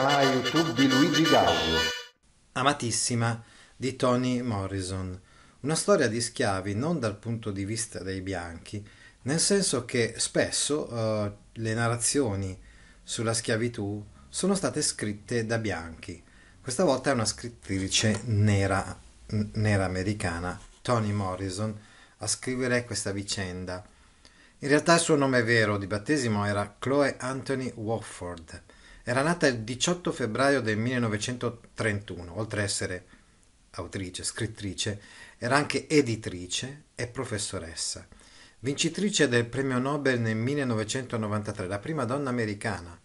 canale YouTube di Luigi Gaudio. Amatissima di Toni Morrison. Una storia di schiavi non dal punto di vista dei bianchi, nel senso che spesso uh, le narrazioni sulla schiavitù sono state scritte da bianchi. Questa volta è una scrittrice nera, n- nera americana, Toni Morrison, a scrivere questa vicenda. In realtà il suo nome vero di battesimo era Chloe Anthony Wofford era nata il 18 febbraio del 1931, oltre ad essere autrice, scrittrice, era anche editrice e professoressa. Vincitrice del premio Nobel nel 1993, la prima donna americana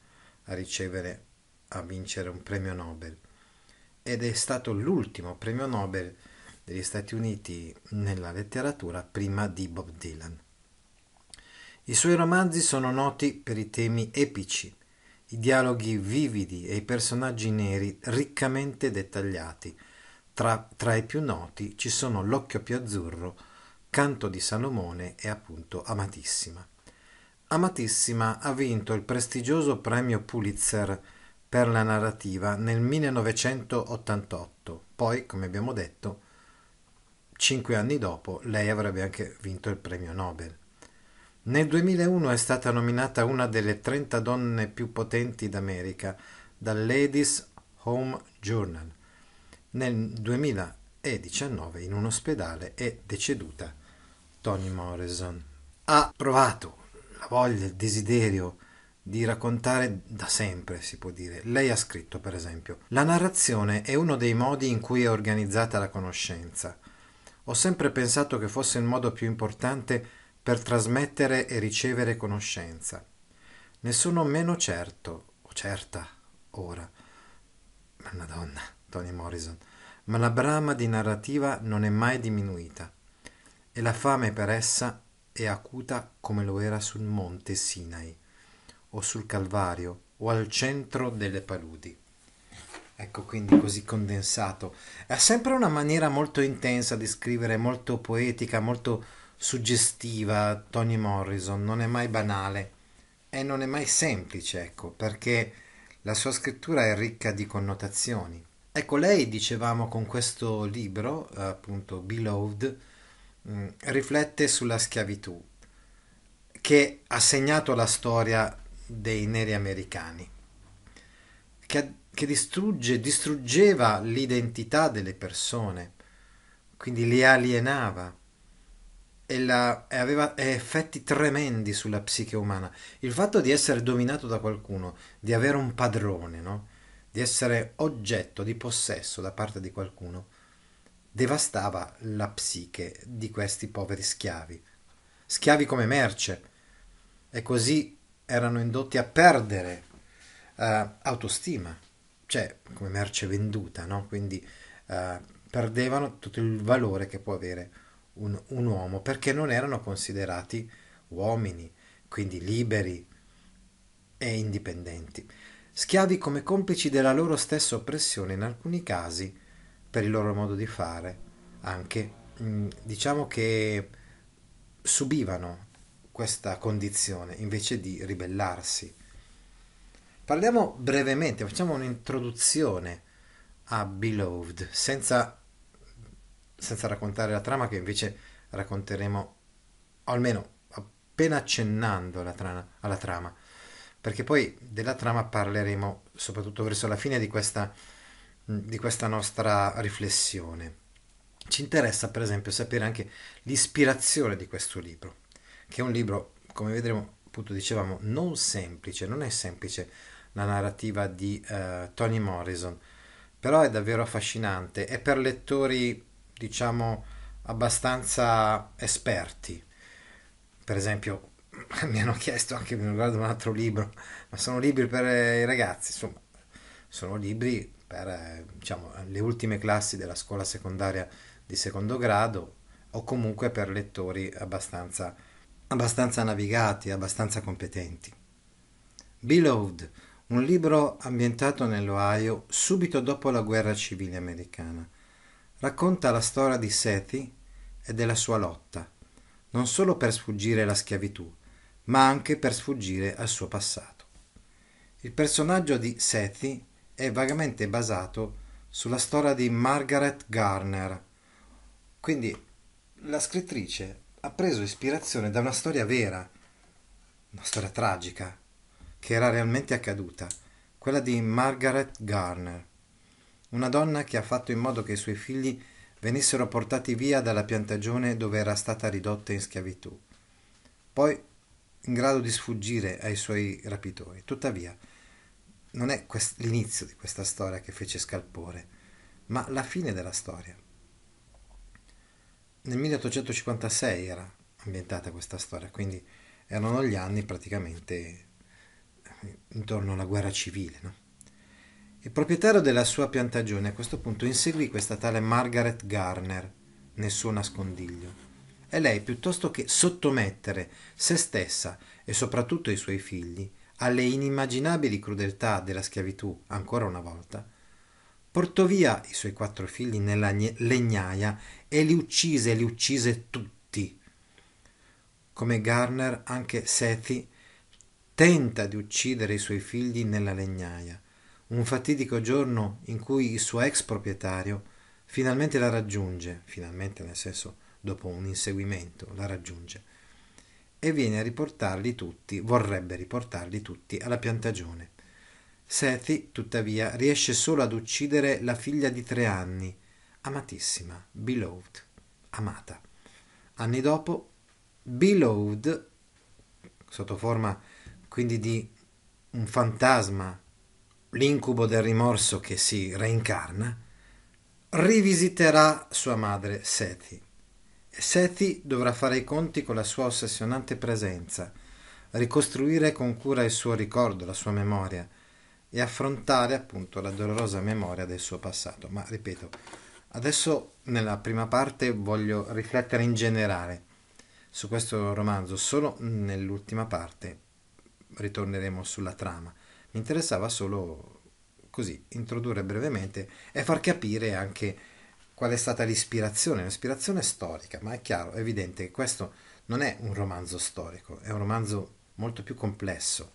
a ricevere, a vincere un premio Nobel. Ed è stato l'ultimo premio Nobel degli Stati Uniti nella letteratura prima di Bob Dylan. I suoi romanzi sono noti per i temi epici, i dialoghi vividi e i personaggi neri riccamente dettagliati. Tra, tra i più noti ci sono L'occhio più azzurro, Canto di Salomone e appunto Amatissima. Amatissima ha vinto il prestigioso premio Pulitzer per la narrativa nel 1988. Poi, come abbiamo detto, cinque anni dopo lei avrebbe anche vinto il premio Nobel. Nel 2001 è stata nominata una delle 30 donne più potenti d'America dal Ladies Home Journal. Nel 2019 in un ospedale è deceduta Toni Morrison. Ha provato la voglia, il desiderio di raccontare da sempre, si può dire. Lei ha scritto, per esempio, la narrazione è uno dei modi in cui è organizzata la conoscenza. Ho sempre pensato che fosse il modo più importante per trasmettere e ricevere conoscenza. Ne sono meno certo, o certa, ora. Madonna, Tony Morrison, ma la brama di narrativa non è mai diminuita e la fame per essa è acuta come lo era sul monte Sinai o sul Calvario o al centro delle paludi. Ecco quindi così condensato. Ha sempre una maniera molto intensa di scrivere, molto poetica, molto suggestiva Toni Morrison, non è mai banale e non è mai semplice, ecco, perché la sua scrittura è ricca di connotazioni. Ecco, lei dicevamo con questo libro, appunto Beloved, mh, mm, riflette sulla schiavitù che ha segnato la storia dei neri americani, che, che distrugge, distruggeva l'identità delle persone, quindi li alienava e, la, e aveva effetti tremendi sulla psiche umana. Il fatto di essere dominato da qualcuno, di avere un padrone, no? di essere oggetto di possesso da parte di qualcuno, devastava la psiche di questi poveri schiavi. Schiavi come merce. E così erano indotti a perdere uh, autostima, cioè come merce venduta, no? Quindi uh, perdevano tutto il valore che può avere un, un uomo perché non erano considerati uomini, quindi liberi e indipendenti, schiavi come complici della loro stessa oppressione in alcuni casi per il loro modo di fare, anche mm, diciamo che subivano questa condizione invece di ribellarsi. Parliamo brevemente, facciamo un'introduzione a Beloved, senza senza raccontare la trama che invece racconteremo, almeno appena accennando alla, trana, alla trama, perché poi della trama parleremo soprattutto verso la fine di questa, di questa nostra riflessione. Ci interessa per esempio sapere anche l'ispirazione di questo libro, che è un libro, come vedremo, appunto dicevamo, non semplice, non è semplice la narrativa di uh, Toni Morrison, però è davvero affascinante, è per lettori diciamo abbastanza esperti. Per esempio, mi hanno chiesto anche, mi riguardo un altro libro, ma sono libri per eh, i ragazzi, insomma, sono libri per eh, diciamo, le ultime classi della scuola secondaria di secondo grado o comunque per lettori abbastanza, abbastanza navigati, abbastanza competenti. Beloved, un libro ambientato nell'Ohio subito dopo la guerra civile americana racconta la storia di Seti e della sua lotta, non solo per sfuggire alla schiavitù, ma anche per sfuggire al suo passato. Il personaggio di Seti è vagamente basato sulla storia di Margaret Garner, quindi la scrittrice ha preso ispirazione da una storia vera, una storia tragica, che era realmente accaduta, quella di Margaret Garner una donna che ha fatto in modo che i suoi figli venissero portati via dalla piantagione dove era stata ridotta in schiavitù, poi in grado di sfuggire ai suoi rapitori. Tuttavia, non è quest- l'inizio di questa storia che fece scalpore, ma la fine della storia. Nel 1856 era ambientata questa storia, quindi erano gli anni praticamente intorno alla guerra civile, no? Il proprietario della sua piantagione a questo punto inseguì questa tale Margaret Garner nel suo nascondiglio e lei piuttosto che sottomettere se stessa e soprattutto i suoi figli alle inimmaginabili crudeltà della schiavitù ancora una volta, portò via i suoi quattro figli nella legnaia e li uccise, li uccise tutti. Come Garner, anche Sethi tenta di uccidere i suoi figli nella legnaia, un fatidico giorno in cui il suo ex proprietario finalmente la raggiunge, finalmente nel senso dopo un inseguimento la raggiunge, e viene a riportarli tutti, vorrebbe riportarli tutti alla piantagione. Sethi, tuttavia, riesce solo ad uccidere la figlia di tre anni, amatissima, beloved, amata. Anni dopo, beloved, sotto forma quindi di un fantasma l'incubo del rimorso che si reincarna, rivisiterà sua madre Sethi. E Seti dovrà fare i conti con la sua ossessionante presenza, ricostruire con cura il suo ricordo, la sua memoria e affrontare appunto la dolorosa memoria del suo passato. Ma ripeto, adesso nella prima parte voglio riflettere in generale su questo romanzo, solo nell'ultima parte ritorneremo sulla trama. Mi interessava solo così introdurre brevemente e far capire anche qual è stata l'ispirazione, l'ispirazione storica, ma è chiaro, è evidente che questo non è un romanzo storico, è un romanzo molto più complesso.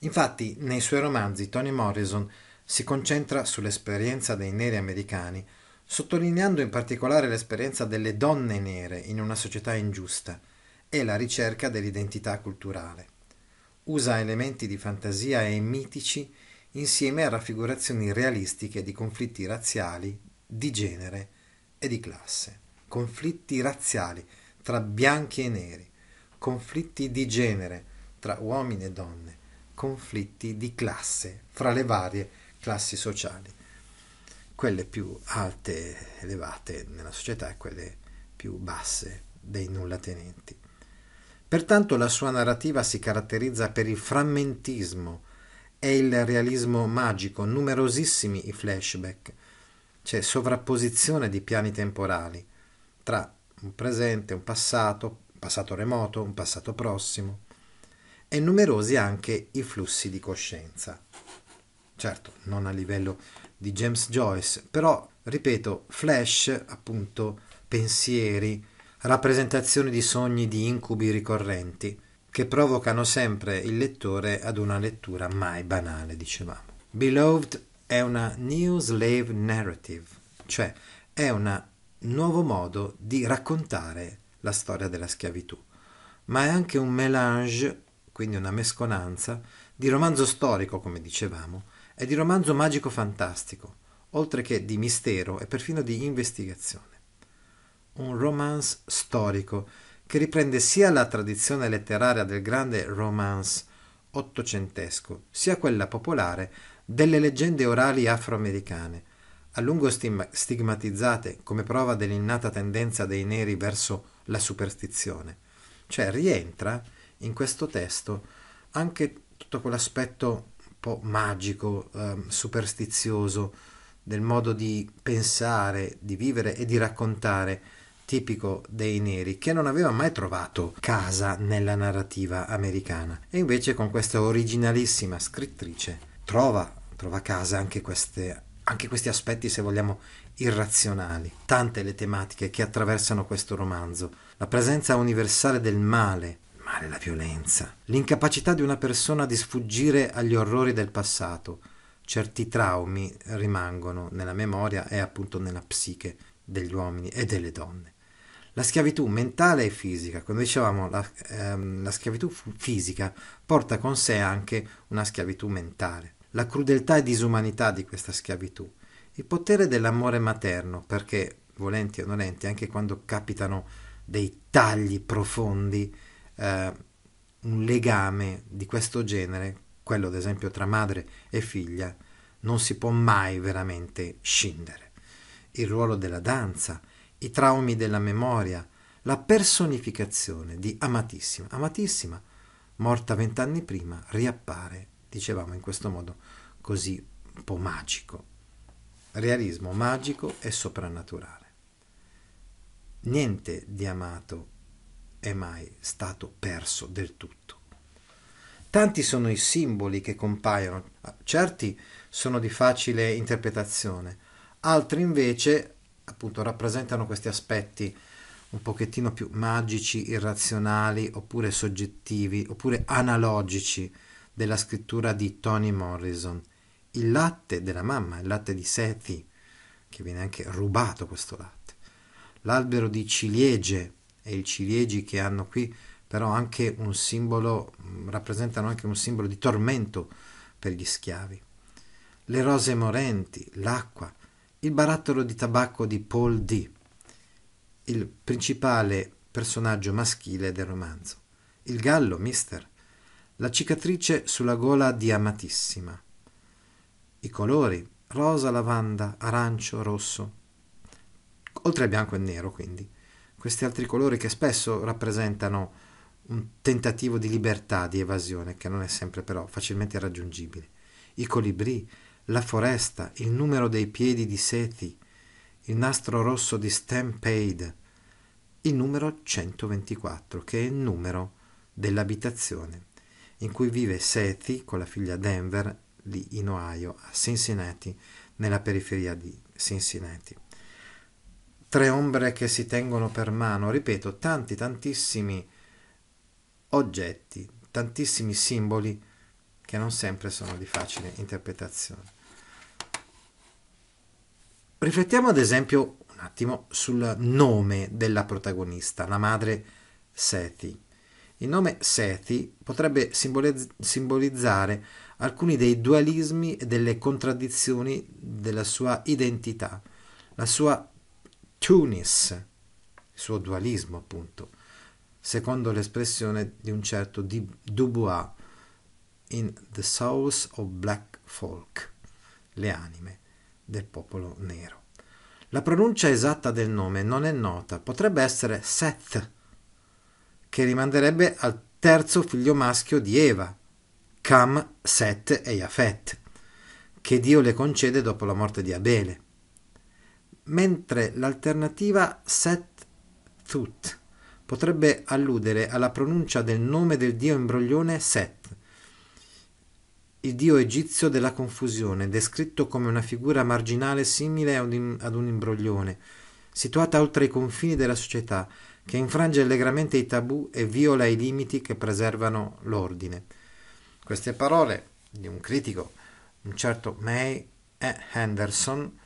Infatti, nei suoi romanzi Tony Morrison si concentra sull'esperienza dei neri americani, sottolineando in particolare l'esperienza delle donne nere in una società ingiusta e la ricerca dell'identità culturale usa elementi di fantasia e mitici insieme a raffigurazioni realistiche di conflitti razziali, di genere e di classe. Conflitti razziali tra bianchi e neri, conflitti di genere tra uomini e donne, conflitti di classe fra le varie classi sociali, quelle più alte, e elevate nella società e quelle più basse dei nullatenenti. Pertanto la sua narrativa si caratterizza per il frammentismo e il realismo magico, numerosissimi i flashback, cioè sovrapposizione di piani temporali tra un presente, un passato, un passato remoto, un passato prossimo e numerosi anche i flussi di coscienza. Certo, non a livello di James Joyce, però, ripeto, flash, appunto, pensieri, rappresentazioni di sogni di incubi ricorrenti, che provocano sempre il lettore ad una lettura mai banale, dicevamo. Beloved è una New Slave Narrative, cioè è un nuovo modo di raccontare la storia della schiavitù, ma è anche un mélange, quindi una mesconanza, di romanzo storico, come dicevamo, e di romanzo magico fantastico, oltre che di mistero e perfino di investigazione un romance storico che riprende sia la tradizione letteraria del grande romance ottocentesco, sia quella popolare delle leggende orali afroamericane, a lungo stigmatizzate come prova dell'innata tendenza dei neri verso la superstizione. Cioè rientra in questo testo anche tutto quell'aspetto un po' magico, eh, superstizioso, del modo di pensare, di vivere e di raccontare tipico dei neri, che non aveva mai trovato casa nella narrativa americana. E invece con questa originalissima scrittrice trova, trova casa anche, queste, anche questi aspetti, se vogliamo, irrazionali. Tante le tematiche che attraversano questo romanzo. La presenza universale del male, male la violenza, l'incapacità di una persona di sfuggire agli orrori del passato. Certi traumi rimangono nella memoria e appunto nella psiche degli uomini e delle donne la schiavitù mentale e fisica. come dicevamo la, ehm, la schiavitù fisica porta con sé anche una schiavitù mentale, la crudeltà e disumanità di questa schiavitù, il potere dell'amore materno, perché volenti o nolenti, anche quando capitano dei tagli profondi, eh, un legame di questo genere, quello ad esempio tra madre e figlia, non si può mai veramente scindere. Il ruolo della danza, i traumi della memoria, la personificazione di Amatissima. Amatissima, morta vent'anni prima, riappare, dicevamo in questo modo così un po' magico. Realismo magico e soprannaturale. Niente di amato è mai stato perso del tutto. Tanti sono i simboli che compaiono, certi sono di facile interpretazione, altri invece appunto rappresentano questi aspetti un pochettino più magici, irrazionali, oppure soggettivi, oppure analogici della scrittura di Toni Morrison. Il latte della mamma, il latte di Sethi, che viene anche rubato questo latte. L'albero di ciliegie e i ciliegi che hanno qui però anche un simbolo, mm, rappresentano anche un simbolo di tormento per gli schiavi. Le rose morenti, l'acqua, il barattolo di tabacco di Paul D., il principale personaggio maschile del romanzo, il gallo, mister, la cicatrice sulla gola di Amatissima, i colori, rosa, lavanda, arancio, rosso, oltre al bianco e nero quindi, questi altri colori che spesso rappresentano un tentativo di libertà, di evasione, che non è sempre però facilmente raggiungibile. I colibrì, la foresta, il numero dei piedi di Sethi, il nastro rosso di Stampede, il numero 124, che è il numero dell'abitazione in cui vive Sethi con la figlia Denver lì in Ohio, a Cincinnati, nella periferia di Cincinnati. Tre ombre che si tengono per mano, ripeto, tanti, tantissimi oggetti, tantissimi simboli che non sempre sono di facile interpretazione. Riflettiamo ad esempio un attimo sul nome della protagonista, la madre Sethi. Il nome Sethi potrebbe simbolizzare alcuni dei dualismi e delle contraddizioni della sua identità, la sua Tunis, il suo dualismo appunto, secondo l'espressione di un certo Dubois in The Souls of Black Folk, le anime del popolo nero. La pronuncia esatta del nome non è nota, potrebbe essere Seth, che rimanderebbe al terzo figlio maschio di Eva, Cam, Seth e Yafet, che Dio le concede dopo la morte di Abele. Mentre l'alternativa Seth Thut potrebbe alludere alla pronuncia del nome del dio imbroglione Seth, il dio egizio della confusione, descritto come una figura marginale simile ad un imbroglione, situata oltre i confini della società, che infrange allegramente i tabù e viola i limiti che preservano l'ordine. Queste parole di un critico, un certo May e Henderson,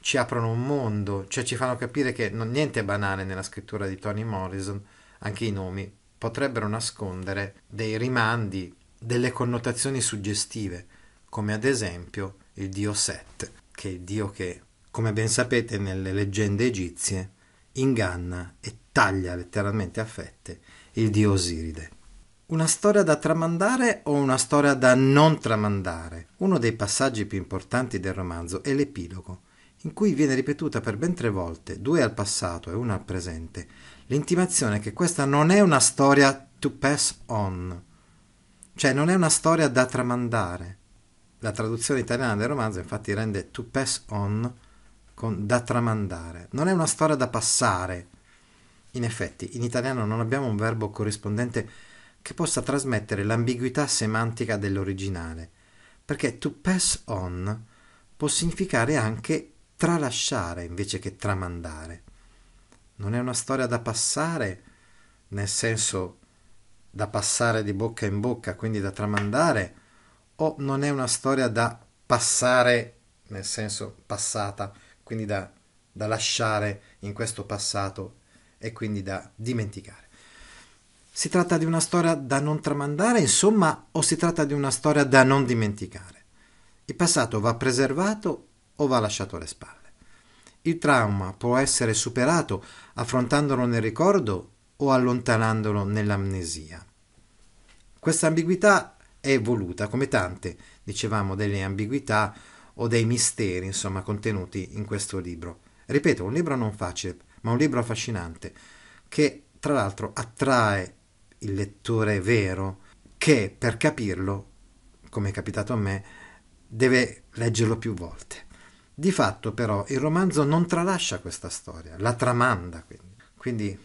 ci aprono un mondo, cioè ci fanno capire che non, niente è banale nella scrittura di Toni Morrison, anche i nomi potrebbero nascondere dei rimandi delle connotazioni suggestive, come ad esempio il dio Set, che è il dio che, come ben sapete nelle leggende egizie, inganna e taglia letteralmente a fette il dio Osiride. Una storia da tramandare o una storia da non tramandare? Uno dei passaggi più importanti del romanzo è l'epilogo, in cui viene ripetuta per ben tre volte, due al passato e una al presente, l'intimazione che questa non è una storia to pass on, cioè non è una storia da tramandare. La traduzione italiana del romanzo infatti rende to pass on con da tramandare. Non è una storia da passare. In effetti, in italiano non abbiamo un verbo corrispondente che possa trasmettere l'ambiguità semantica dell'originale, perché to pass on può significare anche tralasciare invece che tramandare. Non è una storia da passare nel senso da passare di bocca in bocca, quindi da tramandare, o non è una storia da passare, nel senso passata, quindi da, da lasciare in questo passato e quindi da dimenticare? Si tratta di una storia da non tramandare, insomma, o si tratta di una storia da non dimenticare? Il passato va preservato o va lasciato alle spalle? Il trauma può essere superato affrontandolo nel ricordo o allontanandolo nell'amnesia. Questa ambiguità è voluta, come tante, dicevamo, delle ambiguità o dei misteri, insomma, contenuti in questo libro. Ripeto, un libro non facile, ma un libro affascinante, che tra l'altro attrae il lettore vero, che per capirlo, come è capitato a me, deve leggerlo più volte. Di fatto però il romanzo non tralascia questa storia, la tramanda quindi. Quindi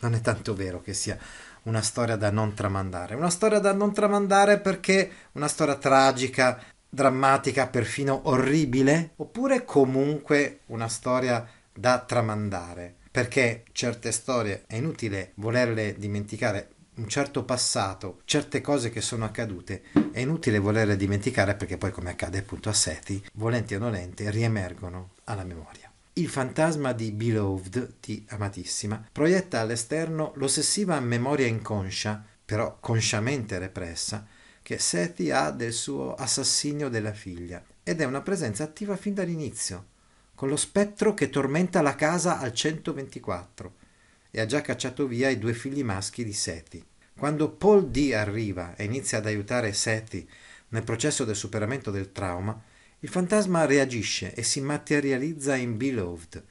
non è tanto vero che sia una storia da non tramandare. Una storia da non tramandare perché una storia tragica, drammatica, perfino orribile, oppure comunque una storia da tramandare. Perché certe storie è inutile volerle dimenticare, un certo passato, certe cose che sono accadute, è inutile volerle dimenticare perché poi come accade appunto a Seti, volenti o nolenti, riemergono alla memoria. Il fantasma di Beloved, di Amatissima, proietta all'esterno l'ossessiva memoria inconscia, però consciamente repressa, che Seti ha del suo assassinio della figlia ed è una presenza attiva fin dall'inizio, con lo spettro che tormenta la casa al 124 e ha già cacciato via i due figli maschi di Seti. Quando Paul D arriva e inizia ad aiutare Seti nel processo del superamento del trauma, il fantasma reagisce e si materializza in Beloved,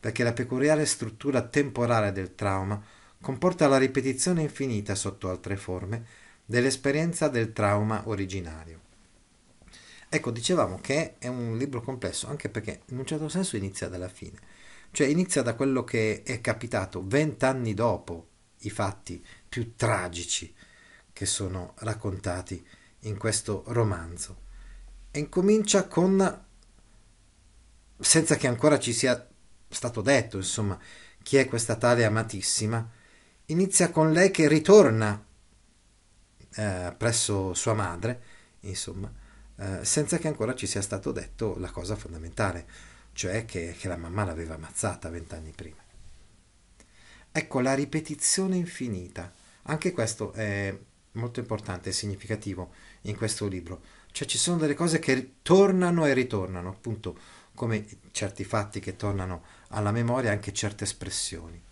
perché la peculiare struttura temporale del trauma comporta la ripetizione infinita sotto altre forme dell'esperienza del trauma originario. Ecco, dicevamo che è un libro complesso, anche perché in un certo senso inizia dalla fine, cioè inizia da quello che è capitato vent'anni dopo i fatti più tragici che sono raccontati in questo romanzo e incomincia con, senza che ancora ci sia stato detto, insomma, chi è questa tale amatissima, inizia con lei che ritorna eh, presso sua madre, insomma, eh, senza che ancora ci sia stato detto la cosa fondamentale, cioè che, che la mamma l'aveva ammazzata vent'anni prima. Ecco la ripetizione infinita. Anche questo è molto importante e significativo in questo libro. Cioè ci sono delle cose che tornano e ritornano, appunto come certi fatti che tornano alla memoria, anche certe espressioni.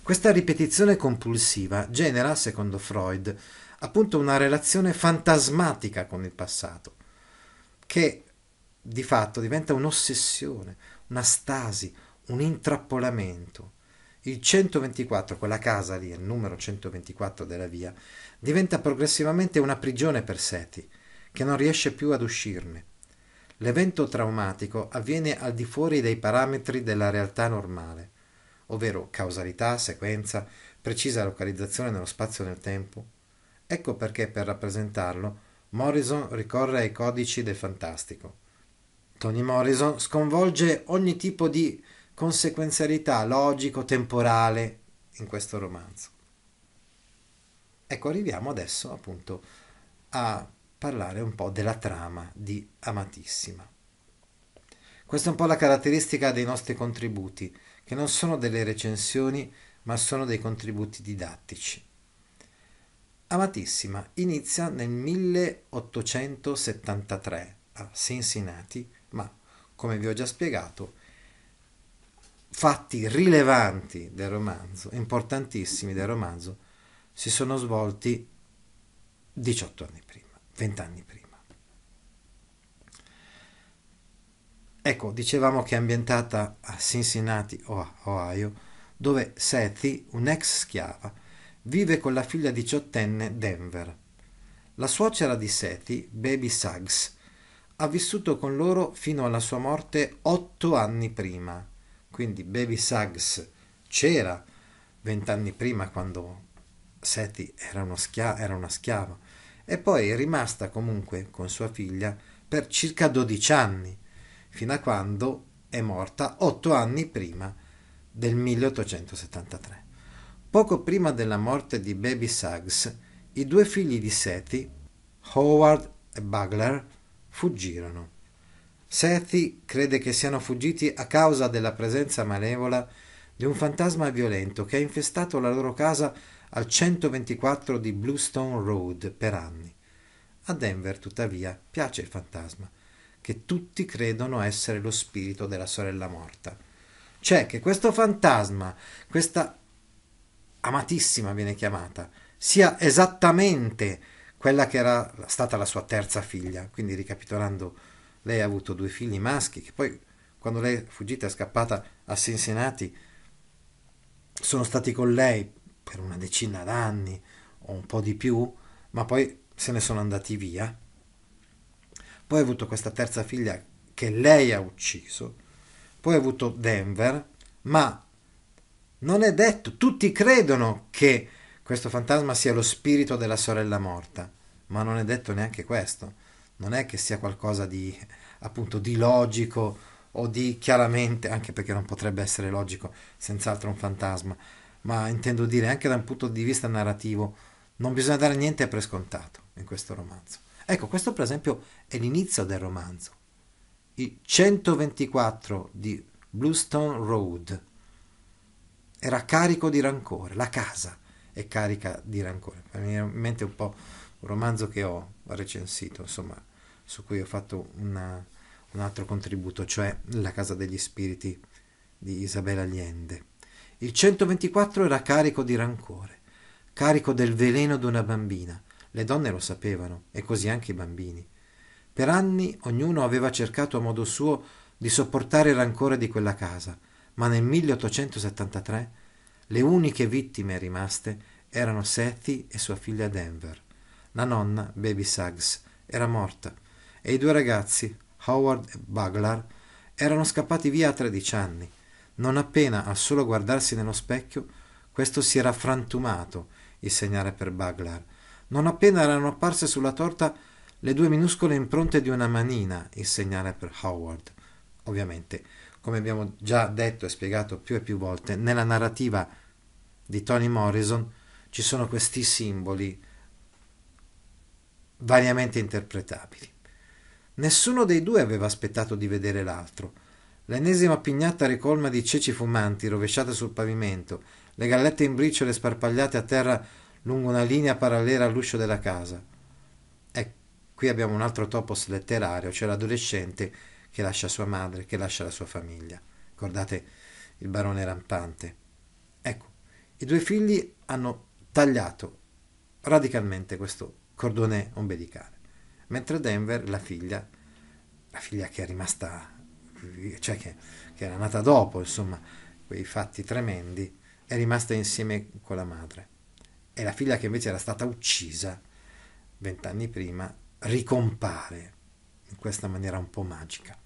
Questa ripetizione compulsiva genera, secondo Freud, appunto una relazione fantasmatica con il passato, che di fatto diventa un'ossessione, una stasi, un intrappolamento. Il 124, quella casa lì, il numero 124 della via, diventa progressivamente una prigione per Seti che non riesce più ad uscirne. L'evento traumatico avviene al di fuori dei parametri della realtà normale, ovvero causalità, sequenza, precisa localizzazione nello spazio e nel tempo. Ecco perché per rappresentarlo Morrison ricorre ai codici del fantastico. Tony Morrison sconvolge ogni tipo di conseguenzialità logico-temporale in questo romanzo. Ecco, arriviamo adesso appunto a parlare un po' della trama di Amatissima. Questa è un po' la caratteristica dei nostri contributi, che non sono delle recensioni, ma sono dei contributi didattici. Amatissima inizia nel 1873 a Cincinnati, ma come vi ho già spiegato, fatti rilevanti del romanzo, importantissimi del romanzo, si sono svolti 18 anni prima vent'anni prima. Ecco, dicevamo che è ambientata a Cincinnati, Ohio, dove Sethy, un'ex schiava, vive con la figlia diciottenne Denver. La suocera di Sethy, Baby Suggs, ha vissuto con loro fino alla sua morte otto anni prima. Quindi Baby Suggs c'era vent'anni prima quando Sethy era, era una schiava e poi è rimasta comunque con sua figlia per circa 12 anni, fino a quando è morta 8 anni prima del 1873. Poco prima della morte di Baby Suggs, i due figli di Seti, Howard e Bugler, fuggirono. Seti crede che siano fuggiti a causa della presenza malevola di un fantasma violento che ha infestato la loro casa al 124 di Bluestone Road per anni. A Denver, tuttavia, piace il fantasma, che tutti credono essere lo spirito della sorella morta. Cioè che questo fantasma, questa amatissima viene chiamata, sia esattamente quella che era stata la sua terza figlia. Quindi ricapitolando, lei ha avuto due figli maschi che poi quando lei è fuggita e scappata a Cincinnati sono stati con lei per una decina d'anni o un po' di più, ma poi se ne sono andati via. Poi ha avuto questa terza figlia che lei ha ucciso, poi ha avuto Denver, ma non è detto, tutti credono che questo fantasma sia lo spirito della sorella morta, ma non è detto neanche questo, non è che sia qualcosa di appunto di logico o di chiaramente, anche perché non potrebbe essere logico, senz'altro un fantasma, ma intendo dire anche da un punto di vista narrativo, non bisogna dare niente per scontato in questo romanzo. Ecco, questo per esempio è l'inizio del romanzo. Il 124 di Bluestone Road era carico di rancore, la casa è carica di rancore. Mi viene in mente un po' un romanzo che ho recensito, insomma, su cui ho fatto una, un altro contributo, cioè La casa degli spiriti di Isabella Allende il 124 era carico di rancore, carico del veleno d'una bambina. Le donne lo sapevano, e così anche i bambini. Per anni ognuno aveva cercato a modo suo di sopportare il rancore di quella casa, ma nel 1873 le uniche vittime rimaste erano Sethy e sua figlia Denver. La nonna, Baby Suggs, era morta e i due ragazzi, Howard e Baglar, erano scappati via a 13 anni non appena al solo guardarsi nello specchio, questo si era frantumato, il segnale per Baglar. Non appena erano apparse sulla torta le due minuscole impronte di una manina, il segnale per Howard. Ovviamente, come abbiamo già detto e spiegato più e più volte, nella narrativa di Tony Morrison ci sono questi simboli variamente interpretabili. Nessuno dei due aveva aspettato di vedere l'altro. L'ennesima pignata ricolma di ceci fumanti rovesciate sul pavimento, le gallette in briciole sparpagliate a terra lungo una linea parallela all'uscio della casa. E qui abbiamo un altro topos letterario, cioè l'adolescente che lascia sua madre, che lascia la sua famiglia. Ricordate il barone rampante. Ecco, i due figli hanno tagliato radicalmente questo cordone ombelicale, mentre Denver, la figlia, la figlia che è rimasta cioè che, che era nata dopo, insomma, quei fatti tremendi, è rimasta insieme con la madre. E la figlia che invece era stata uccisa vent'anni prima ricompare in questa maniera un po' magica.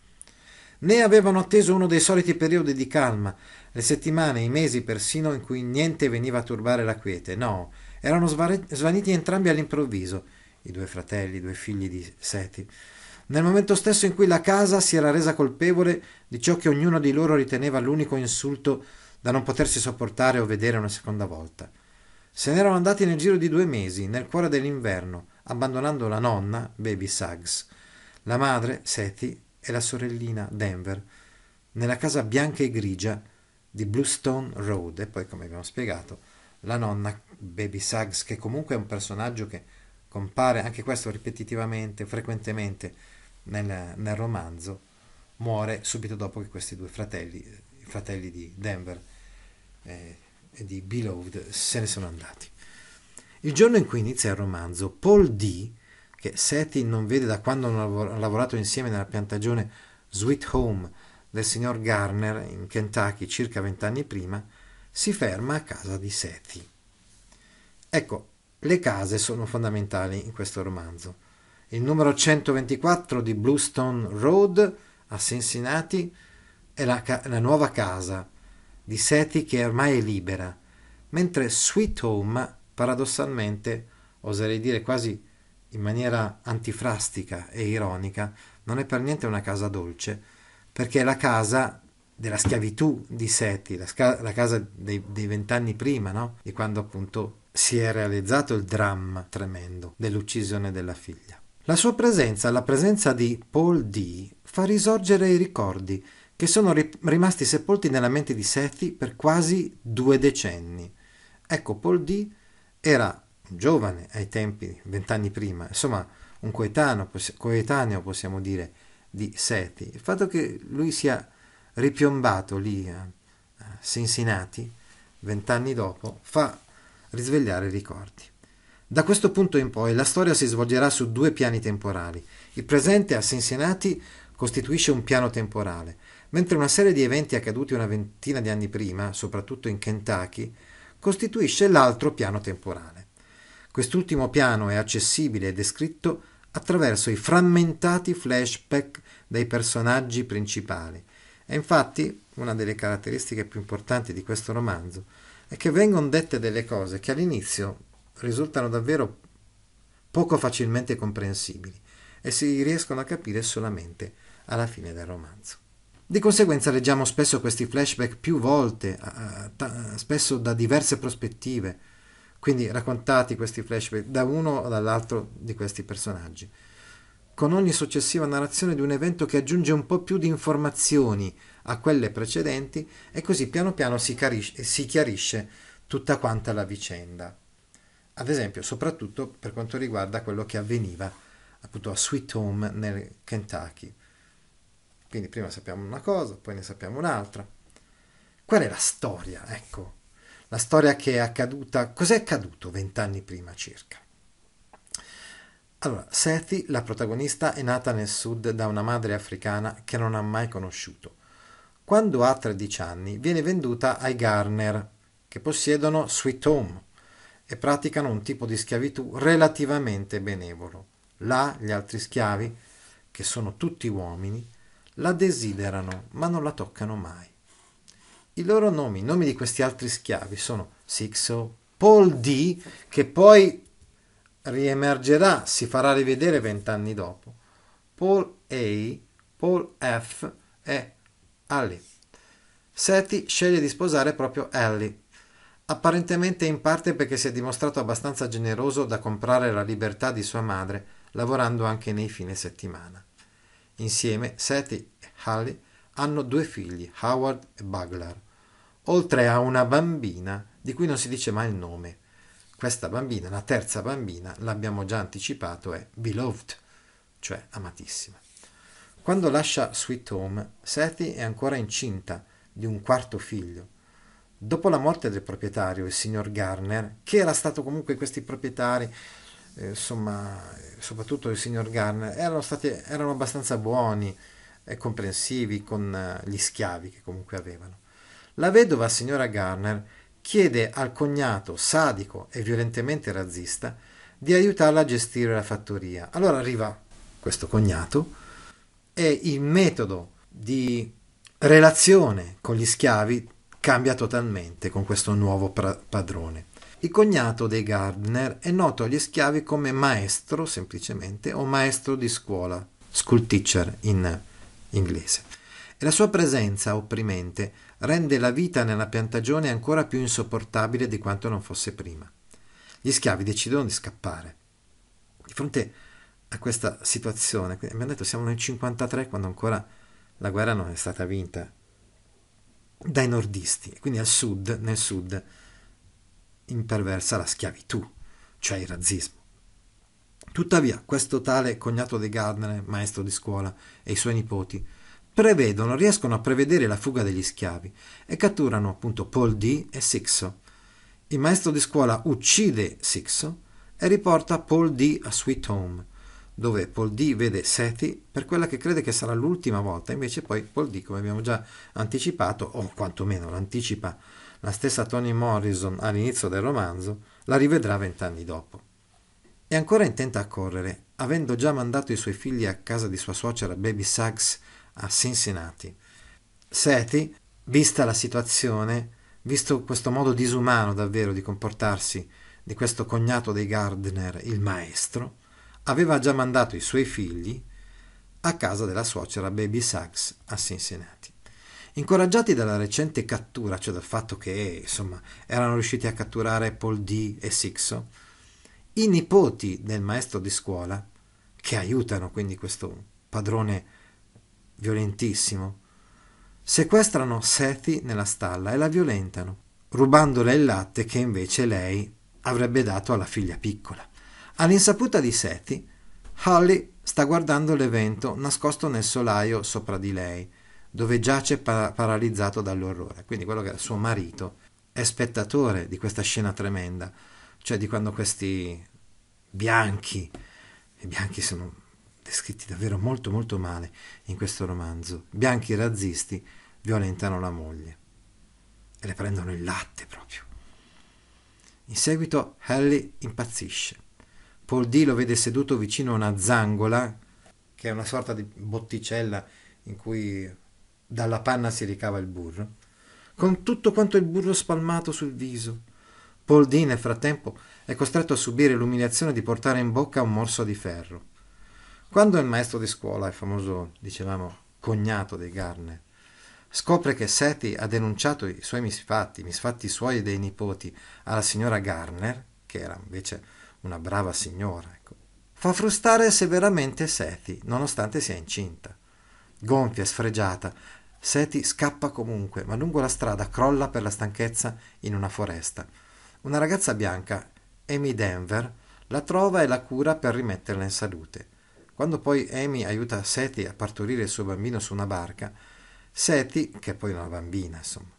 Ne avevano atteso uno dei soliti periodi di calma, le settimane, i mesi persino in cui niente veniva a turbare la quiete, no, erano svaniti entrambi all'improvviso, i due fratelli, i due figli di Seti, nel momento stesso in cui la casa si era resa colpevole di ciò che ognuno di loro riteneva l'unico insulto da non potersi sopportare o vedere una seconda volta. Se n'erano andati nel giro di due mesi, nel cuore dell'inverno, abbandonando la nonna, Baby Suggs, la madre, Seti, e la sorellina, Denver, nella casa bianca e grigia di Bluestone Road. E poi, come abbiamo spiegato, la nonna, Baby Suggs, che comunque è un personaggio che compare anche questo ripetitivamente, frequentemente, nel, nel romanzo, muore subito dopo che questi due fratelli, i fratelli di Denver eh, e di Beloved, se ne sono andati. Il giorno in cui inizia il romanzo, Paul D., che Seti non vede da quando hanno lavorato insieme nella piantagione Sweet Home del signor Garner in Kentucky circa vent'anni prima, si ferma a casa di Seti. Ecco, le case sono fondamentali in questo romanzo il numero 124 di Bluestone Road a Cincinnati è la, ca- la nuova casa di Seti che ormai è libera, mentre Sweet Home, paradossalmente, oserei dire quasi in maniera antifrastica e ironica, non è per niente una casa dolce, perché è la casa della schiavitù di Seti, la, sca- la casa dei, dei vent'anni prima, no? di quando appunto si è realizzato il dramma tremendo dell'uccisione della figlia. La sua presenza, la presenza di Paul D, fa risorgere i ricordi che sono ri- rimasti sepolti nella mente di Sethi per quasi due decenni. Ecco, Paul D era giovane ai tempi, vent'anni prima, insomma un coetaneo, coetaneo possiamo dire, di Sethi. Il fatto che lui sia ripiombato lì a Cincinnati, vent'anni dopo, fa risvegliare i ricordi. Da questo punto in poi la storia si svolgerà su due piani temporali. Il presente a Cincinnati costituisce un piano temporale, mentre una serie di eventi accaduti una ventina di anni prima, soprattutto in Kentucky, costituisce l'altro piano temporale. Quest'ultimo piano è accessibile e descritto attraverso i frammentati flashback dei personaggi principali. E infatti una delle caratteristiche più importanti di questo romanzo è che vengono dette delle cose che all'inizio risultano davvero poco facilmente comprensibili e si riescono a capire solamente alla fine del romanzo. Di conseguenza leggiamo spesso questi flashback più volte, spesso da diverse prospettive, quindi raccontati questi flashback da uno o dall'altro di questi personaggi, con ogni successiva narrazione di un evento che aggiunge un po' più di informazioni a quelle precedenti e così piano piano si, si chiarisce tutta quanta la vicenda ad esempio soprattutto per quanto riguarda quello che avveniva appunto a Sweet Home nel Kentucky. Quindi prima sappiamo una cosa, poi ne sappiamo un'altra. Qual è la storia? Ecco, la storia che è accaduta, cos'è accaduto vent'anni prima circa? Allora, Sethi, la protagonista, è nata nel sud da una madre africana che non ha mai conosciuto. Quando ha 13 anni viene venduta ai Garner, che possiedono Sweet Home, e praticano un tipo di schiavitù relativamente benevolo. Là gli altri schiavi, che sono tutti uomini, la desiderano ma non la toccano mai. I loro nomi, i nomi di questi altri schiavi sono Sixo, Paul D, che poi riemergerà, si farà rivedere vent'anni dopo, Paul A, Paul F e Ali. Seti sceglie di sposare proprio Ellie, apparentemente in parte perché si è dimostrato abbastanza generoso da comprare la libertà di sua madre, lavorando anche nei fine settimana. Insieme Seti e Halley hanno due figli, Howard e Baglar, oltre a una bambina di cui non si dice mai il nome. Questa bambina, la terza bambina, l'abbiamo già anticipato, è beloved, cioè amatissima. Quando lascia Sweet Home, Seti è ancora incinta di un quarto figlio Dopo la morte del proprietario, il signor Garner, che era stato comunque questi proprietari, eh, insomma, soprattutto il signor Garner, erano, stati, erano abbastanza buoni e comprensivi con eh, gli schiavi che comunque avevano. La vedova signora Garner chiede al cognato sadico e violentemente razzista di aiutarla a gestire la fattoria. Allora arriva questo cognato e il metodo di relazione con gli schiavi cambia totalmente con questo nuovo pra- padrone. Il cognato dei Gardner è noto agli schiavi come maestro semplicemente o maestro di scuola, school teacher in inglese. E la sua presenza opprimente rende la vita nella piantagione ancora più insopportabile di quanto non fosse prima. Gli schiavi decidono di scappare. Di fronte a questa situazione, abbiamo detto siamo nel 1953 quando ancora la guerra non è stata vinta, dai nordisti, quindi al sud, nel sud imperversa la schiavitù, cioè il razzismo. Tuttavia, questo tale cognato di Gardner, maestro di scuola, e i suoi nipoti prevedono, riescono a prevedere la fuga degli schiavi e catturano appunto Paul D e Sixo. Il maestro di scuola uccide Sixo e riporta Paul D a Sweet Home, dove Paul D vede Seti per quella che crede che sarà l'ultima volta, invece poi Paul D, come abbiamo già anticipato, o quantomeno l'anticipa la stessa Toni Morrison all'inizio del romanzo, la rivedrà vent'anni dopo. È ancora intenta a correre, avendo già mandato i suoi figli a casa di sua suocera Baby Sachs a Cincinnati. Seti, vista la situazione, visto questo modo disumano davvero di comportarsi di questo cognato dei Gardner, il maestro, aveva già mandato i suoi figli a casa della suocera Baby Sachs a Cincinnati. Incoraggiati dalla recente cattura, cioè dal fatto che insomma, erano riusciti a catturare Paul D e Sixo, i nipoti del maestro di scuola, che aiutano quindi questo padrone violentissimo, sequestrano Sethy nella stalla e la violentano, rubandole il latte che invece lei avrebbe dato alla figlia piccola. All'insaputa di Seti, Holly sta guardando l'evento nascosto nel solaio sopra di lei, dove giace pa- paralizzato dall'orrore. Quindi quello che è suo marito è spettatore di questa scena tremenda, cioè di quando questi bianchi, i bianchi sono descritti davvero molto molto male in questo romanzo, bianchi razzisti violentano la moglie e le prendono il latte proprio. In seguito Hallie impazzisce Paul D lo vede seduto vicino a una zangola, che è una sorta di botticella in cui dalla panna si ricava il burro, con tutto quanto il burro spalmato sul viso. Paul D nel frattempo è costretto a subire l'umiliazione di portare in bocca un morso di ferro. Quando il maestro di scuola, il famoso, dicevamo, cognato dei Garner, scopre che Seti ha denunciato i suoi misfatti, i misfatti suoi e dei nipoti, alla signora Garner, che era invece una brava signora. Ecco. Fa frustare severamente Seti, nonostante sia incinta. Gonfia, sfregiata, Seti scappa comunque, ma lungo la strada crolla per la stanchezza in una foresta. Una ragazza bianca, Amy Denver, la trova e la cura per rimetterla in salute. Quando poi Amy aiuta Seti a partorire il suo bambino su una barca, Seti, che è poi una bambina, insomma,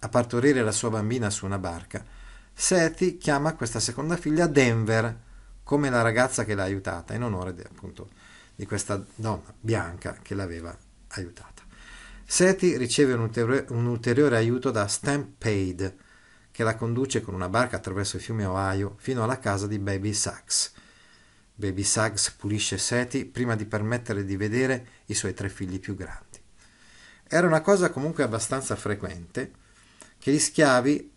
a partorire la sua bambina su una barca, Seti chiama questa seconda figlia Denver, come la ragazza che l'ha aiutata, in onore di, appunto di questa donna bianca che l'aveva aiutata. Seti riceve un ulteriore, un ulteriore aiuto da Stampede, che la conduce con una barca attraverso il fiume Ohio fino alla casa di Baby Sachs. Baby Sachs pulisce Seti prima di permettere di vedere i suoi tre figli più grandi. Era una cosa comunque abbastanza frequente che gli schiavi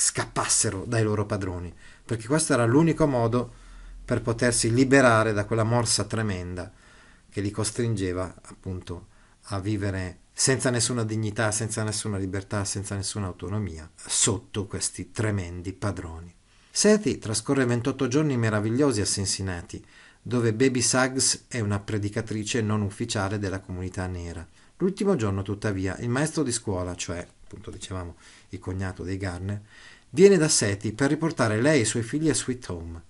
scappassero dai loro padroni, perché questo era l'unico modo per potersi liberare da quella morsa tremenda che li costringeva appunto a vivere senza nessuna dignità, senza nessuna libertà, senza nessuna autonomia, sotto questi tremendi padroni. Seti trascorre 28 giorni meravigliosi a Cincinnati, dove Baby Suggs è una predicatrice non ufficiale della comunità nera. L'ultimo giorno, tuttavia, il maestro di scuola, cioè, appunto dicevamo, il cognato dei Garner, viene da Seti per riportare lei e i suoi figli a Sweet Home.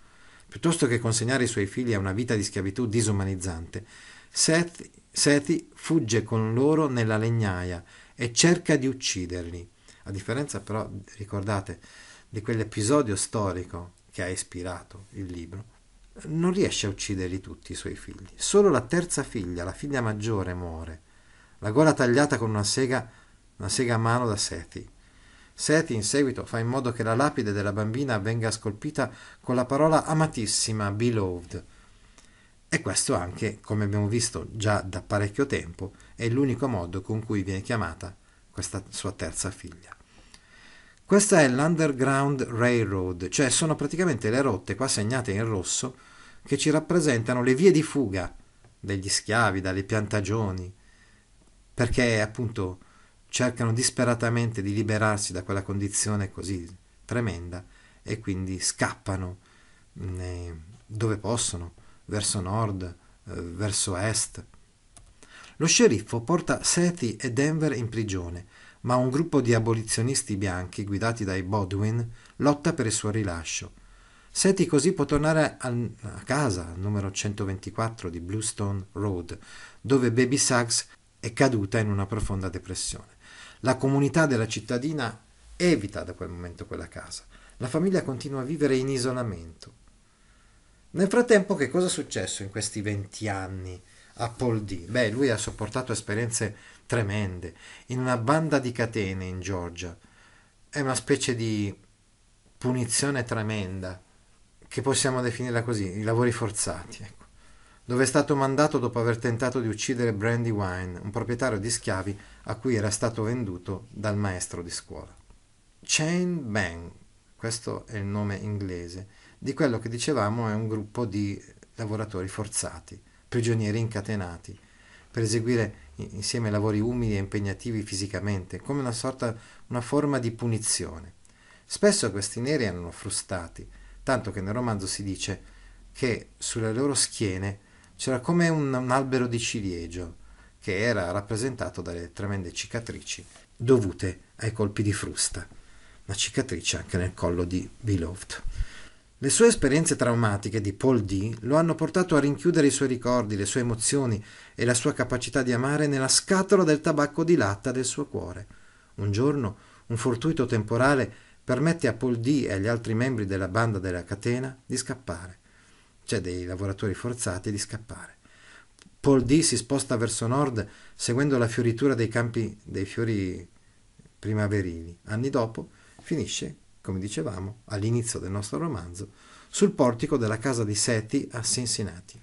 Piuttosto che consegnare i suoi figli a una vita di schiavitù disumanizzante, Seti, Seti fugge con loro nella legnaia e cerca di ucciderli. A differenza però, ricordate, di quell'episodio storico che ha ispirato il libro, non riesce a ucciderli tutti i suoi figli. Solo la terza figlia, la figlia maggiore, muore. La gola tagliata con una sega, una sega a mano da Seti. Seti in seguito fa in modo che la lapide della bambina venga scolpita con la parola amatissima, beloved. E questo anche, come abbiamo visto già da parecchio tempo, è l'unico modo con cui viene chiamata questa sua terza figlia. Questa è l'Underground Railroad, cioè sono praticamente le rotte qua segnate in rosso che ci rappresentano le vie di fuga degli schiavi dalle piantagioni, perché appunto cercano disperatamente di liberarsi da quella condizione così tremenda e quindi scappano eh, dove possono, verso nord, eh, verso est. Lo sceriffo porta Seti e Denver in prigione, ma un gruppo di abolizionisti bianchi guidati dai Bodwin lotta per il suo rilascio. Seti così può tornare a casa, al numero 124 di Bluestone Road, dove Baby Suggs è caduta in una profonda depressione. La comunità della cittadina evita da quel momento quella casa. La famiglia continua a vivere in isolamento. Nel frattempo che cosa è successo in questi 20 anni a Paul D? Beh, lui ha sopportato esperienze tremende in una banda di catene in Georgia. È una specie di punizione tremenda, che possiamo definirla così, i lavori forzati. Ecco dove è stato mandato dopo aver tentato di uccidere Brandywine, un proprietario di schiavi a cui era stato venduto dal maestro di scuola. Chain Bang, questo è il nome inglese, di quello che dicevamo è un gruppo di lavoratori forzati, prigionieri incatenati, per eseguire insieme lavori umili e impegnativi fisicamente, come una sorta, una forma di punizione. Spesso questi neri erano frustati, tanto che nel romanzo si dice che sulle loro schiene c'era come un, un albero di ciliegio che era rappresentato dalle tremende cicatrici dovute ai colpi di frusta, una cicatrice anche nel collo di Beloved. Le sue esperienze traumatiche di Paul D lo hanno portato a rinchiudere i suoi ricordi, le sue emozioni e la sua capacità di amare nella scatola del tabacco di latta del suo cuore. Un giorno, un fortuito temporale permette a Paul D e agli altri membri della banda della catena di scappare cioè dei lavoratori forzati, di scappare. Paul D si sposta verso nord seguendo la fioritura dei campi dei fiori primaverili. Anni dopo finisce, come dicevamo, all'inizio del nostro romanzo, sul portico della casa di Seti a Cincinnati.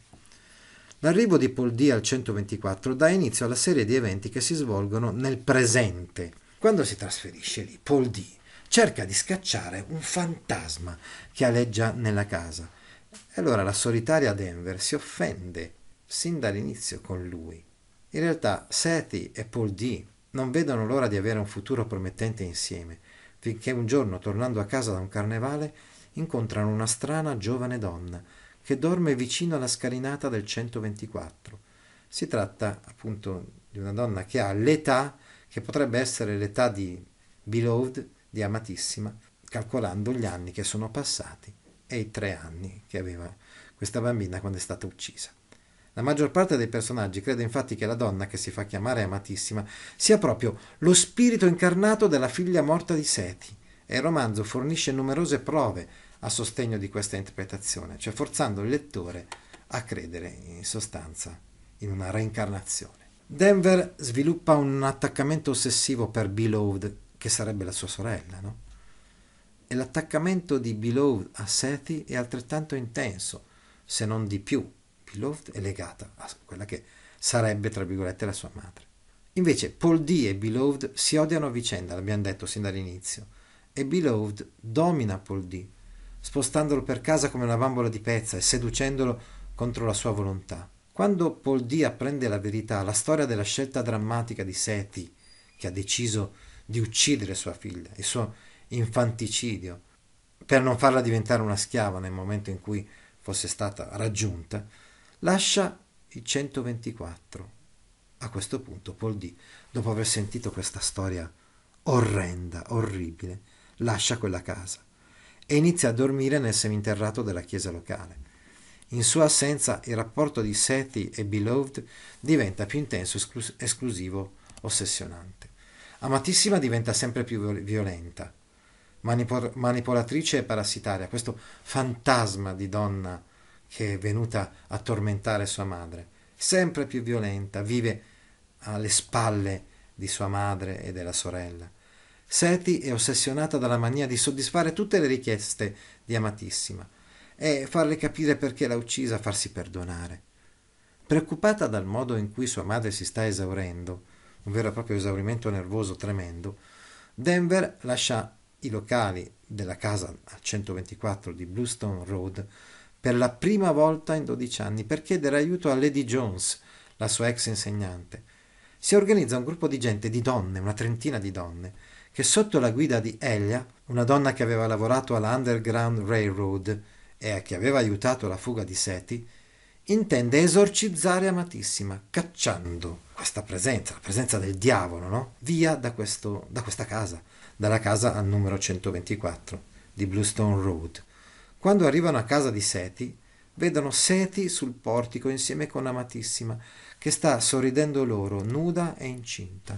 L'arrivo di Paul D al 124 dà inizio alla serie di eventi che si svolgono nel presente. Quando si trasferisce lì, Paul D cerca di scacciare un fantasma che aleggia nella casa e allora la solitaria Denver si offende sin dall'inizio con lui. In realtà Seti e Paul D non vedono l'ora di avere un futuro promettente insieme, finché un giorno, tornando a casa da un carnevale, incontrano una strana giovane donna che dorme vicino alla scalinata del 124. Si tratta appunto di una donna che ha l'età, che potrebbe essere l'età di Beloved, di amatissima, calcolando gli anni che sono passati e i tre anni che aveva questa bambina quando è stata uccisa. La maggior parte dei personaggi crede infatti che la donna che si fa chiamare amatissima sia proprio lo spirito incarnato della figlia morta di Seti e il romanzo fornisce numerose prove a sostegno di questa interpretazione, cioè forzando il lettore a credere in sostanza in una reincarnazione. Denver sviluppa un attaccamento ossessivo per Beloved, che sarebbe la sua sorella, no? e l'attaccamento di Beloved a Sethi è altrettanto intenso, se non di più. Beloved è legata a quella che sarebbe, tra virgolette, la sua madre. Invece Paul D e Beloved si odiano a vicenda, l'abbiamo detto sin dall'inizio, e Beloved domina Paul D, spostandolo per casa come una bambola di pezza e seducendolo contro la sua volontà. Quando Paul D apprende la verità, la storia della scelta drammatica di Sethi, che ha deciso di uccidere sua figlia, il suo infanticidio, per non farla diventare una schiava nel momento in cui fosse stata raggiunta, lascia i 124. A questo punto Paul D, dopo aver sentito questa storia orrenda, orribile, lascia quella casa e inizia a dormire nel seminterrato della chiesa locale. In sua assenza il rapporto di Seti e Beloved diventa più intenso, esclus- esclusivo, ossessionante. Amatissima diventa sempre più violenta, manipol- manipolatrice e parassitaria, questo fantasma di donna che è venuta a tormentare sua madre, sempre più violenta, vive alle spalle di sua madre e della sorella. Seti è ossessionata dalla mania di soddisfare tutte le richieste di amatissima e farle capire perché l'ha uccisa, farsi perdonare. Preoccupata dal modo in cui sua madre si sta esaurendo, un vero e proprio esaurimento nervoso tremendo, Denver lascia i locali della casa al 124 di Bluestone Road per la prima volta in 12 anni per chiedere aiuto a Lady Jones, la sua ex insegnante. Si organizza un gruppo di gente, di donne, una trentina di donne, che sotto la guida di Elia, una donna che aveva lavorato alla Underground Railroad e a che aveva aiutato la fuga di Seti, intende esorcizzare Amatissima, cacciando questa presenza, la presenza del diavolo, no? via da, questo, da questa casa dalla casa al numero 124 di Bluestone Road. Quando arrivano a casa di Seti, vedono Seti sul portico insieme con Amatissima, che sta sorridendo loro, nuda e incinta.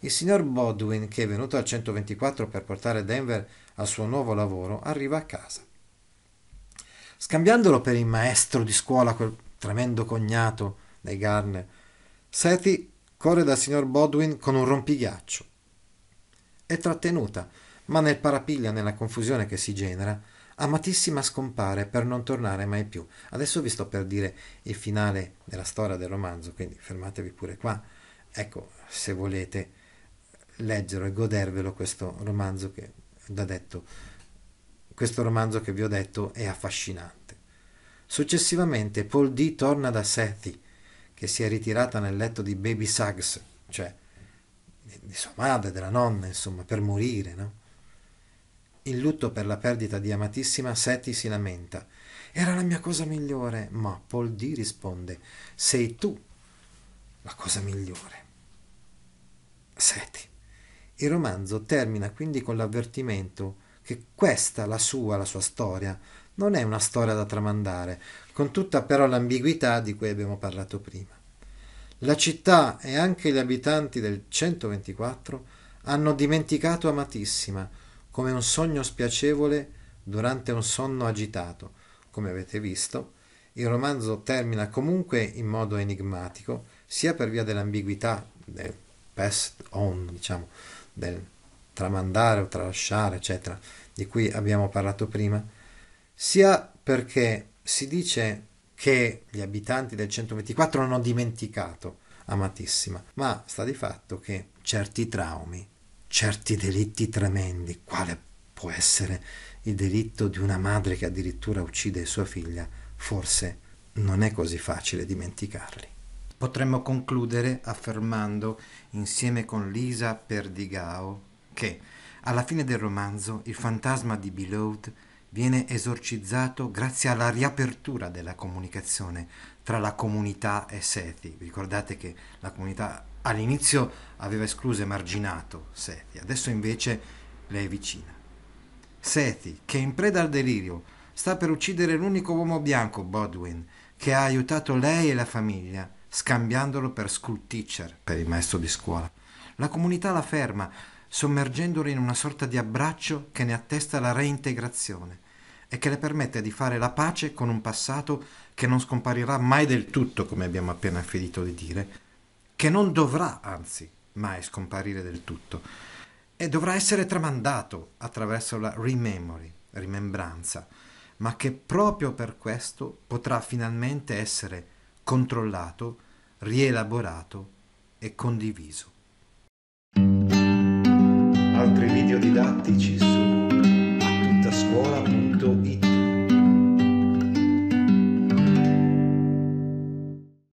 Il signor Bodwin, che è venuto al 124 per portare Denver al suo nuovo lavoro, arriva a casa. Scambiandolo per il maestro di scuola, quel tremendo cognato dei Garner, Seti corre dal signor Bodwin con un rompighiaccio è trattenuta, ma nel parapiglia, nella confusione che si genera, amatissima scompare per non tornare mai più. Adesso vi sto per dire il finale della storia del romanzo, quindi fermatevi pure qua. Ecco, se volete leggere e godervelo questo romanzo che da detto questo romanzo che vi ho detto è affascinante. Successivamente Paul D torna da Sethy, che si è ritirata nel letto di Baby Suggs, cioè di, sua madre, della nonna, insomma, per morire, no? In lutto per la perdita di amatissima, Seti si lamenta. Era la mia cosa migliore, ma Paul D risponde, sei tu la cosa migliore. Seti. Il romanzo termina quindi con l'avvertimento che questa, la sua, la sua storia, non è una storia da tramandare, con tutta però l'ambiguità di cui abbiamo parlato prima. La città e anche gli abitanti del 124 hanno dimenticato amatissima, come un sogno spiacevole durante un sonno agitato. Come avete visto, il romanzo termina comunque in modo enigmatico, sia per via dell'ambiguità del past on, diciamo, del tramandare o tralasciare, eccetera, di cui abbiamo parlato prima, sia perché si dice che gli abitanti del 124 hanno dimenticato amatissima, ma sta di fatto che certi traumi, certi delitti tremendi, quale può essere il delitto di una madre che addirittura uccide sua figlia, forse non è così facile dimenticarli. Potremmo concludere affermando, insieme con Lisa Perdigao, che alla fine del romanzo il fantasma di Beloved viene esorcizzato grazie alla riapertura della comunicazione tra la comunità e Seti. Ricordate che la comunità all'inizio aveva escluso e marginato Seti, adesso invece le è vicina. Seti, che in preda al delirio sta per uccidere l'unico uomo bianco, Bodwin, che ha aiutato lei e la famiglia, scambiandolo per school teacher, per il maestro di scuola. La comunità la ferma, sommergendolo in una sorta di abbraccio che ne attesta la reintegrazione e che le permette di fare la pace con un passato che non scomparirà mai del tutto, come abbiamo appena finito di dire, che non dovrà, anzi, mai scomparire del tutto, e dovrà essere tramandato attraverso la rememory, rimembranza, ma che proprio per questo potrà finalmente essere controllato, rielaborato e condiviso. Altri video didattici su scuola.it